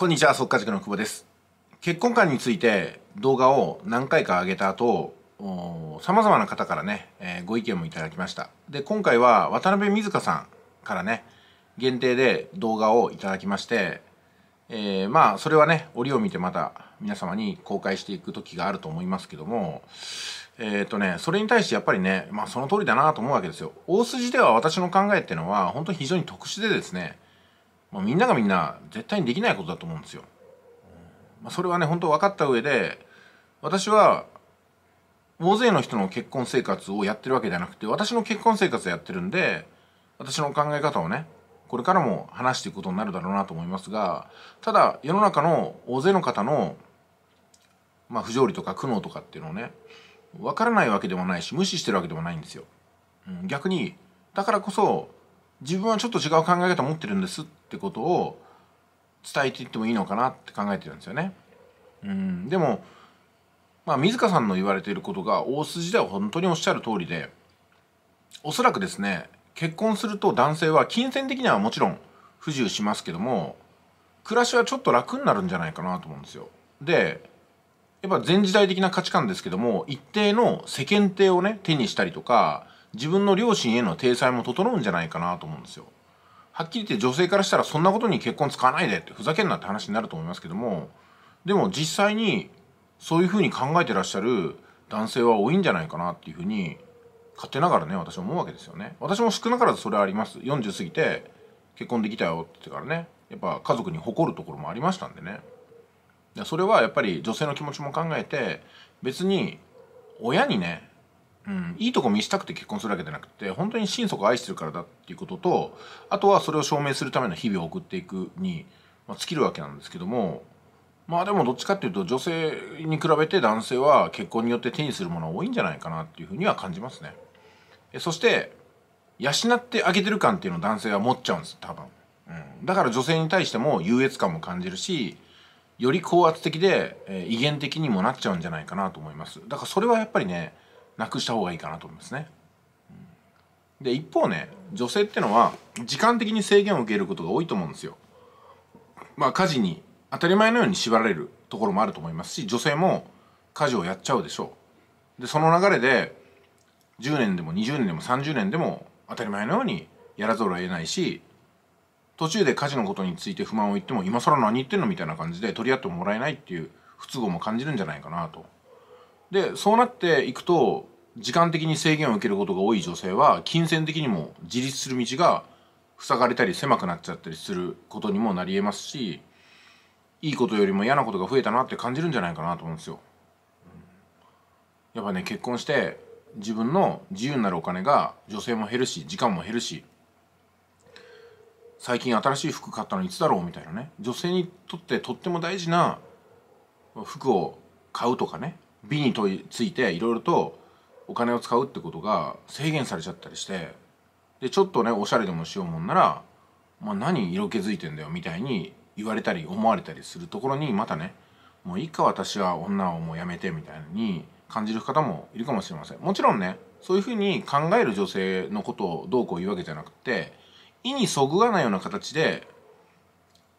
こんにちは、速稼塾の久保です。結婚観について動画を何回か上げた後、様々な方からね、えー、ご意見もいただきました。で、今回は渡辺瑞香さんからね、限定で動画をいただきまして、えー、まあ、それはね、折を見てまた皆様に公開していく時があると思いますけども、えっ、ー、とね、それに対してやっぱりね、まあその通りだなと思うわけですよ。大筋では私の考えっていうのは、本当に非常に特殊でですね、まあ、みんながみんな絶対にできないことだと思うんですよ。まあ、それはね本当分かった上で私は大勢の人の結婚生活をやってるわけじゃなくて私の結婚生活をやってるんで私の考え方をねこれからも話していくことになるだろうなと思いますがただ世の中の大勢の方の、まあ、不条理とか苦悩とかっていうのをね分からないわけでもないし無視してるわけでもないんですよ。うん、逆にだからこそ自分はちょっと違う考え方持ってるんですっってことを伝えていってもいいのかなって考えてるんですよね。うんでも、まあ、水川さんの言われていることが大筋では本当におっしゃる通りでおそらくですね結婚すると男性は金銭的にはもちろん不自由しますけども暮らしはちょっと楽になるんじゃないかなと思うんですよ。でやっぱ全時代的な価値観ですけども一定の世間体をね手にしたりとか自分の両親への体裁も整うんじゃないかなと思うんですよ。はっきり言って女性からしたらそんなことに結婚使わないでってふざけんなって話になると思いますけどもでも実際にそういうふうに考えてらっしゃる男性は多いんじゃないかなっていうふうに勝手ながらね私思うわけですよね私も少なからずそれはあります40過ぎて結婚できたよって言ってからねやっぱ家族に誇るところもありましたんでねそれはやっぱり女性の気持ちも考えて別に親にねうん、いいとこ見したくて結婚するわけじゃなくて本当に心底愛してるからだっていうこととあとはそれを証明するための日々を送っていくに、まあ、尽きるわけなんですけどもまあでもどっちかっていうと女性に比べて男性は結婚によって手にするものは多いんじゃないかなっていうふうには感じますね。そして養ってあげてる感っていうのを男性は持っちゃうんです多分、うん、だから女性に対しても優越感も感じるしより高圧的で、えー、威厳的にもなっちゃうんじゃないかなと思いますだからそれはやっぱりねなくした方がいいかなと思いますね。で一方ね女性ってのは時間的に制限を受けることが多いと思うんですよ。まあ家事に当たり前のように縛られるところもあると思いますし女性も家事をやっちゃうでしょう。でその流れで10年でも20年でも30年でも当たり前のようにやらざるを得ないし途中で家事のことについて不満を言っても今更何言ってんのみたいな感じで取り合ってもらえないっていう不都合も感じるんじゃないかなと。でそうなっていくと時間的に制限を受けることが多い女性は金銭的にも自立する道が塞がれたり狭くなっちゃったりすることにもなりえますしいいことよりも嫌なことが増えたなって感じるんじゃないかなと思うんですよ。やっぱね結婚して自分の自由になるお金が女性も減るし時間も減るし最近新しい服買ったのいつだろうみたいなね女性にとってとっても大事な服を買うとかね美についていろいろとお金を使うってことが制限されちゃったりしてでちょっとねおしゃれでもしようもんなら、まあ、何色気づいてんだよみたいに言われたり思われたりするところにまたねもういいか私は女をもうやめてみたいに感じる方もいるかもしれませんもちろんねそういうふうに考える女性のことをどうこう言うわけじゃなくて意にそぐわないような形で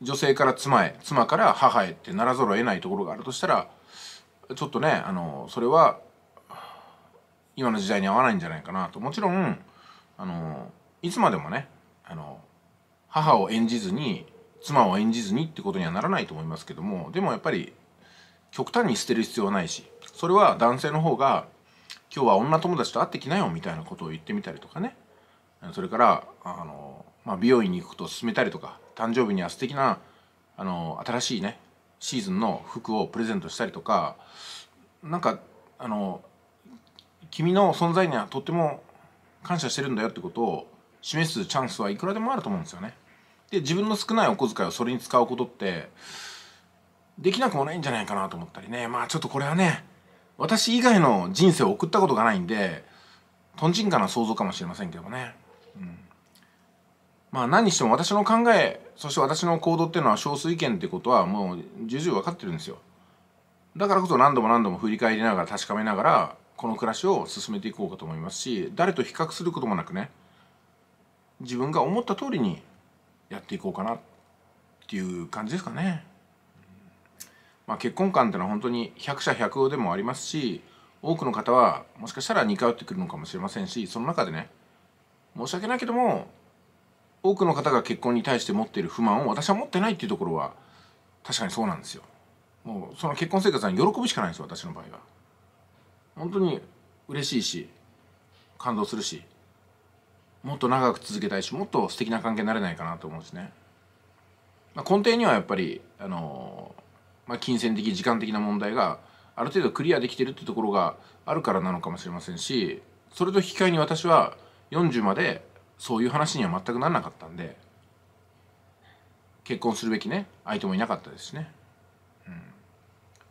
女性から妻へ妻から母へってならざるを得ないところがあるとしたらちょっとねあのそれは今の時代に合わないんじゃないかなともちろんあのいつまでもねあの母を演じずに妻を演じずにってことにはならないと思いますけどもでもやっぱり極端に捨てる必要はないしそれは男性の方が「今日は女友達と会ってきなよ」みたいなことを言ってみたりとかねそれからあの、まあ、美容院に行くことを勧めたりとか誕生日には素敵なあな新しいねシーズンの服をプレゼントしたりとかなんかあの君の存在にはとっても感謝してるんだよってことを示すチャンスはいくらでもあると思うんですよね。で自分の少ないお小遣いをそれに使うことってできなくもないんじゃないかなと思ったりねまあちょっとこれはね私以外の人生を送ったことがないんでとんちんかな想像かもしれませんけどね。うんまあ何にしても私の考え、そして私の行動っていうのは少数意見ってことはもう重々分かってるんですよ。だからこそ何度も何度も振り返りながら確かめながらこの暮らしを進めていこうかと思いますし誰と比較することもなくね自分が思った通りにやっていこうかなっていう感じですかね。まあ、結婚観ってのは本当に百者百様でもありますし多くの方はもしかしたら似通ってくるのかもしれませんしその中でね申し訳ないけども多くの方が結婚に対して持っている不満を私は持ってないっていうところは確かにそうなんですよ。もうその結婚生活は喜ぶしかないんですよ私の場合は。本当に嬉しいし感動するしもっと長く続けたいしもっと素敵な関係になれないかなと思うんですね。まあ、根底にはやっぱり、あのまあ、金銭的時間的な問題がある程度クリアできてるってところがあるからなのかもしれませんしそれと引き換えに私は40までそういう話には全くならなかったんで結婚するべきね相手もいなかったですね。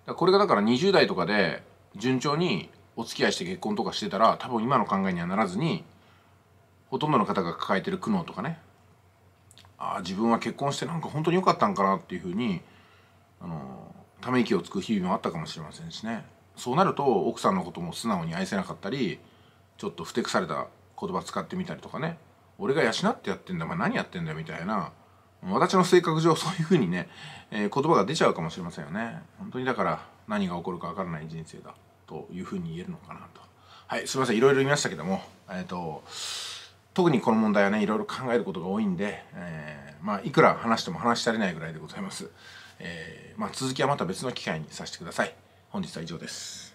うん、これがだから20代とかで順調にお付き合いして結婚とかしてたら多分今の考えにはならずにほとんどの方が抱えてる苦悩とかねああ自分は結婚してなんか本当に良かったんかなっていうふうにあのため息をつく日々もあったかもしれませんしねそうなると奥さんのことも素直に愛せなかったりちょっとふてくされた言葉使ってみたりとかね俺が養ってやってんだお前何やってんだよみたいな私の性格上そういうふうにね、えー、言葉が出ちゃうかもしれませんよね本当にだから何が起こるかわからない人生だというふうに言えるのかなとはいすいませんいろいろ言いましたけどもえっ、ー、と特にこの問題はねいろいろ考えることが多いんで、えー、まあいくら話しても話し足りないぐらいでございます、えー、まあ続きはまた別の機会にさせてください本日は以上です